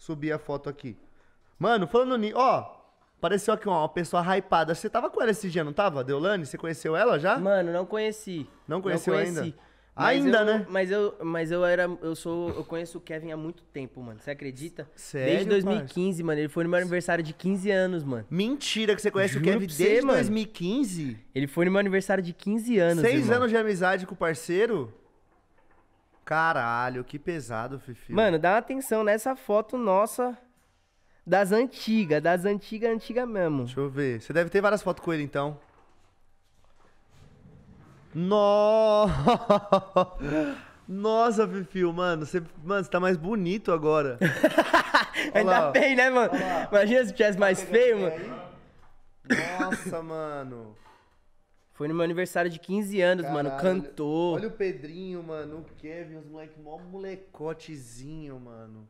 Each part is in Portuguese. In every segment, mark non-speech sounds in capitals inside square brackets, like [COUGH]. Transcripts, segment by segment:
subir a foto aqui. Mano, falando nisso, ó, apareceu aqui uma, pessoa hypada. Você tava com ela esse dia, não tava? Deolane, você conheceu ela já? Mano, não conheci. Não conheceu não ainda? Mas ainda, eu, né? Mas eu, mas eu era, eu sou, eu conheço o Kevin há muito tempo, mano. Você acredita? Sério, desde 2015, parceiro? mano. Ele foi no meu aniversário de 15 anos, mano. Mentira que você conhece Juro o Kevin desde você, 2015? Ele foi no meu aniversário de 15 anos. Seis irmão. anos de amizade com o parceiro? Caralho, que pesado, Fifi. Mano, dá uma atenção nessa foto nossa das antigas, das antigas, antigas mesmo. Deixa eu ver. Você deve ter várias fotos com ele, então. [LAUGHS] Nossa! Nossa, Fifio, mano, você, mano, você tá mais bonito agora. [LAUGHS] Ainda bem, né, mano? Imagina se tivesse tá mais tá feio, mano. Nossa, mano. Foi no meu aniversário de 15 anos, Caralho, mano. Cantou. Olha o Pedrinho, mano. O Kevin, os moleque, mó molecotezinho, mano.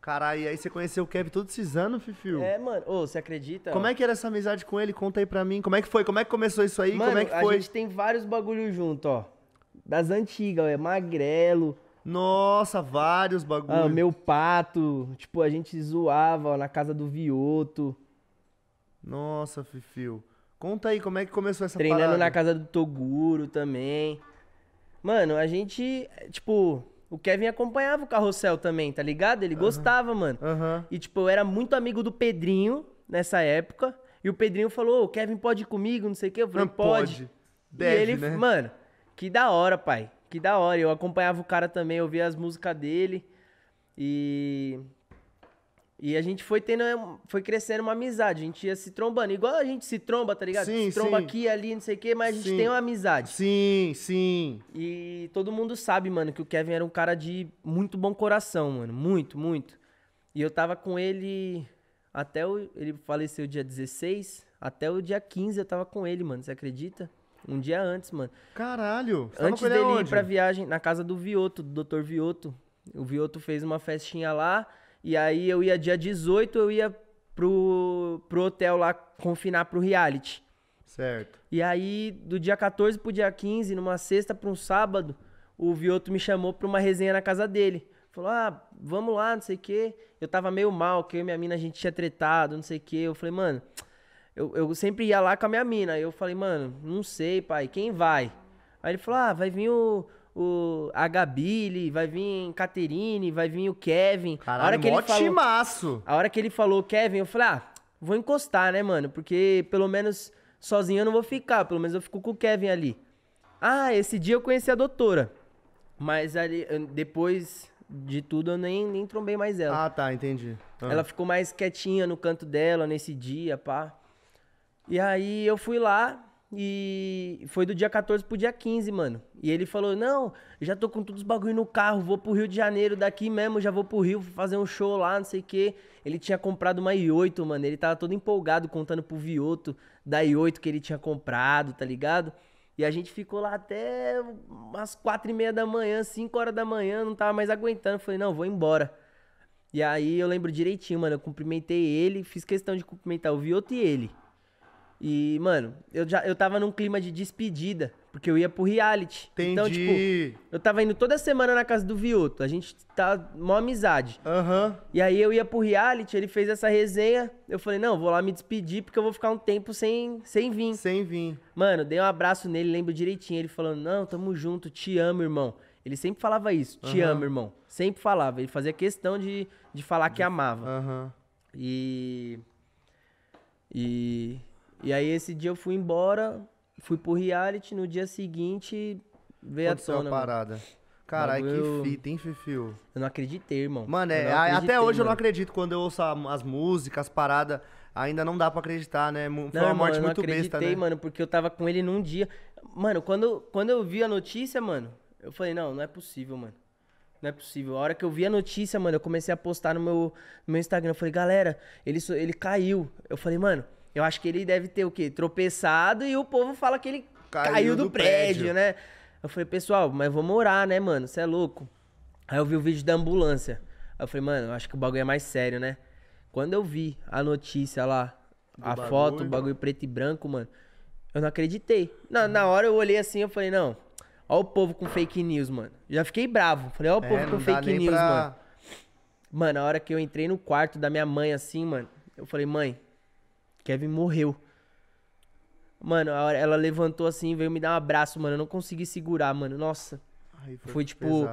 Caralho, e aí você conheceu o Kevin todos esses anos, Fifiu? É, mano. Ô, você acredita? Como é que era essa amizade com ele? Conta aí pra mim. Como é que foi? Como é que começou isso aí? Mano, Como é que foi? A gente tem vários bagulho junto, ó. Das antigas, ó. É magrelo. Nossa, vários bagulho. Ah, meu pato. Tipo, a gente zoava ó, na casa do Vioto. Nossa, Fifiu. Conta aí, como é que começou essa Treinando parada? na casa do Toguro também. Mano, a gente, tipo, o Kevin acompanhava o carrossel também, tá ligado? Ele uhum. gostava, mano. Uhum. E, tipo, eu era muito amigo do Pedrinho nessa época. E o Pedrinho falou: Ô, Kevin pode ir comigo, não sei o quê. Eu falei: não, pode. pode. Deve, e ele, né? mano, que da hora, pai. Que da hora. Eu acompanhava o cara também, eu via as músicas dele. E e a gente foi tendo, eh, foi crescendo uma amizade, a gente ia se trombando, igual a gente se tromba, tá ligado? Sim, se tromba sim. aqui, ali, não sei o quê, mas a gente sim. tem uma amizade. Sim, sim. E todo mundo sabe, mano, que o Kevin era um cara de muito bom coração, mano, muito, muito. E eu tava com ele até o, ele faleceu dia 16, até o dia 15 eu tava com ele, mano, você acredita? Um dia antes, mano. Caralho! Antes dele onde? ir pra viagem, na casa do Vioto, do Dr. Vioto. O Vioto fez uma festinha lá, e aí eu ia dia 18, eu ia pro, pro hotel lá confinar pro reality. Certo. E aí, do dia 14 pro dia 15, numa sexta pra um sábado, o Vioto me chamou pra uma resenha na casa dele. Falou, ah, vamos lá, não sei o quê. Eu tava meio mal, que eu e minha mina a gente tinha tretado, não sei o quê. Eu falei, mano, eu, eu sempre ia lá com a minha mina. Eu falei, mano, não sei, pai, quem vai? Aí ele falou, ah, vai vir o, o, a Gabi, vai vir Caterine, vai vir o Kevin. Caralho, a hora que ele falou, timaço. A hora que ele falou Kevin, eu falei, ah, vou encostar, né, mano? Porque pelo menos sozinho eu não vou ficar, pelo menos eu fico com o Kevin ali. Ah, esse dia eu conheci a doutora. Mas ali, depois de tudo eu nem, nem trombei mais ela. Ah, tá, entendi. Ah. Ela ficou mais quietinha no canto dela nesse dia, pá. E aí eu fui lá, e foi do dia 14 pro dia 15, mano. E ele falou: Não, já tô com todos os bagulho no carro, vou pro Rio de Janeiro daqui mesmo, já vou pro Rio fazer um show lá, não sei o quê. Ele tinha comprado uma i8, mano. Ele tava todo empolgado contando pro Vioto da i8 que ele tinha comprado, tá ligado? E a gente ficou lá até umas quatro e meia da manhã, cinco horas da manhã, não tava mais aguentando. Falei: Não, vou embora. E aí eu lembro direitinho, mano. Eu cumprimentei ele, fiz questão de cumprimentar o Vioto e ele. E, mano, eu já eu tava num clima de despedida, porque eu ia pro reality. Entendi. Então, tipo, eu tava indo toda semana na casa do Vioto. A gente tá mó amizade. Aham. Uhum. E aí eu ia pro reality, ele fez essa resenha. Eu falei, não, vou lá me despedir, porque eu vou ficar um tempo sem, sem vir. Sem vir. Mano, dei um abraço nele, lembro direitinho. Ele falando, não, tamo junto, te amo, irmão. Ele sempre falava isso, te uhum. amo, irmão. Sempre falava. Ele fazia questão de, de falar que amava. Aham. Uhum. E. E. E aí esse dia eu fui embora, fui pro reality, no dia seguinte veio Quanto a tona. parada. Caralho, eu... que fita, hein, Fifio? Eu não acreditei, irmão. Mano, é, até hoje mano. eu não acredito. Quando eu ouço as músicas, as paradas, ainda não dá pra acreditar, né? Foi não, uma morte mano, muito besta, né? Eu não acreditei, mano, porque eu tava com ele num dia. Mano, quando, quando eu vi a notícia, mano, eu falei, não, não é possível, mano. Não é possível. A hora que eu vi a notícia, mano, eu comecei a postar no meu, no meu Instagram. Eu falei, galera, ele, ele caiu. Eu falei, mano, eu acho que ele deve ter o quê? Tropeçado e o povo fala que ele caiu, caiu do, do prédio, prédio, né? Eu falei, pessoal, mas vou morar, né, mano? Você é louco. Aí eu vi o vídeo da ambulância. Aí eu falei, mano, eu acho que o bagulho é mais sério, né? Quando eu vi a notícia lá, Do a bagulho, foto, o bagulho preto e branco, mano, eu não acreditei. Na, hum. na hora eu olhei assim, eu falei, não, ó o povo com fake news, mano. Já fiquei bravo. Falei, ó o é, povo com fake news, pra... mano. Mano, a hora que eu entrei no quarto da minha mãe assim, mano, eu falei, mãe, Kevin morreu. Mano, ela levantou assim, veio me dar um abraço, mano. Eu não consegui segurar, mano. Nossa. foi, foi, tipo.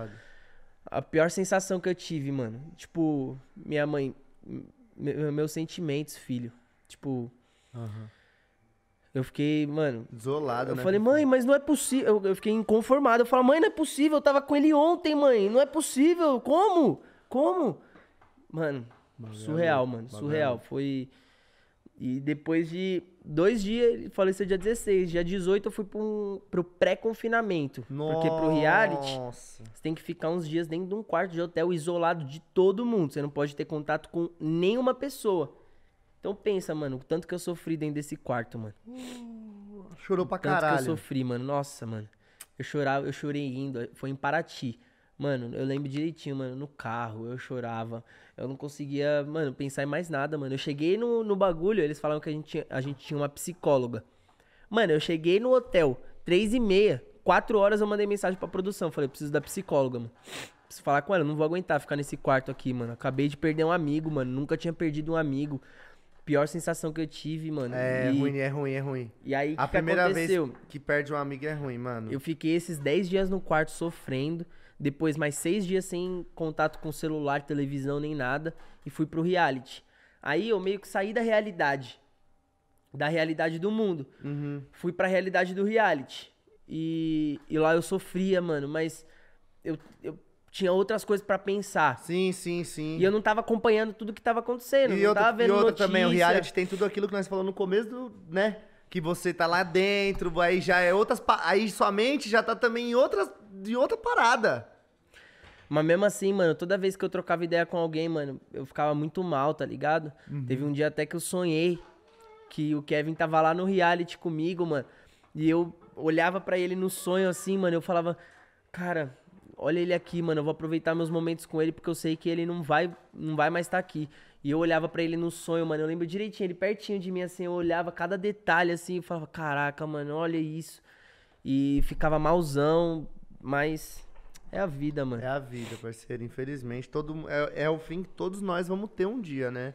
A pior sensação que eu tive, mano. Tipo, minha mãe. Meus sentimentos, filho. Tipo. Uhum. Eu fiquei, mano. Desolado, eu né? Eu falei, mãe, mas não é possível. Eu, eu, fiquei inconformado. Eu falei, mãe, não é possível. Eu tava com ele ontem, mãe. Não é possível. Como? Como? Mano, Magalho. surreal, é mano. Magalho. É surreal. Foi. E depois de dois dias, ele faleceu dia 16. Dia 18 eu fui pro, pro pré-confinamento. Porque pro reality, você tem que ficar uns dias dentro de um quarto de hotel isolado de todo mundo. Você não pode ter contato com nenhuma pessoa. Então pensa, mano, o tanto que eu sofri dentro desse quarto, mano. Chorou pra tanto caralho. Tanto que eu sofri, mano. Nossa, mano. Eu chorava, eu chorei indo. Foi em Paraty. Mano, eu lembro direitinho, mano, no carro, eu chorava. Eu não conseguia, mano, pensar em mais nada, mano. Eu cheguei no, no bagulho, eles falaram que a gente, tinha, a gente tinha uma psicóloga. Mano, eu cheguei no hotel, três e meia, quatro horas eu mandei mensagem pra produção. Falei, preciso da psicóloga, mano. Preciso falar com ela, não vou aguentar ficar nesse quarto aqui, mano. Acabei de perder um amigo, mano. Nunca tinha perdido um amigo pior sensação que eu tive, mano. É e... ruim, é ruim, é ruim. E aí, a que primeira vez que perde um amigo é ruim, mano. Eu fiquei esses 10 dias no quarto sofrendo. Depois, mais seis dias sem contato com celular, televisão, nem nada. E fui pro reality. Aí eu meio que saí da realidade. Da realidade do mundo. Uhum. Fui pra realidade do reality. E, e lá eu sofria, mano. Mas eu, eu tinha outras coisas para pensar. Sim, sim, sim. E eu não tava acompanhando tudo que tava acontecendo. E não outra, tava vendo e outra notícia. também, o reality tem tudo aquilo que nós falamos no começo do, né? Que você tá lá dentro, aí já é outras. Aí sua mente já tá também em outras. de outra parada. Mas mesmo assim, mano, toda vez que eu trocava ideia com alguém, mano, eu ficava muito mal, tá ligado? Uhum. Teve um dia até que eu sonhei que o Kevin tava lá no reality comigo, mano. E eu olhava para ele no sonho assim, mano, eu falava, cara, olha ele aqui, mano, eu vou aproveitar meus momentos com ele porque eu sei que ele não vai, não vai mais estar tá aqui. E eu olhava para ele no sonho, mano, eu lembro direitinho, ele pertinho de mim assim, eu olhava cada detalhe assim, eu falava, caraca, mano, olha isso. E ficava malzão, mas é a vida, mano. É a vida, parceiro. Infelizmente, todo, é, é o fim que todos nós vamos ter um dia, né?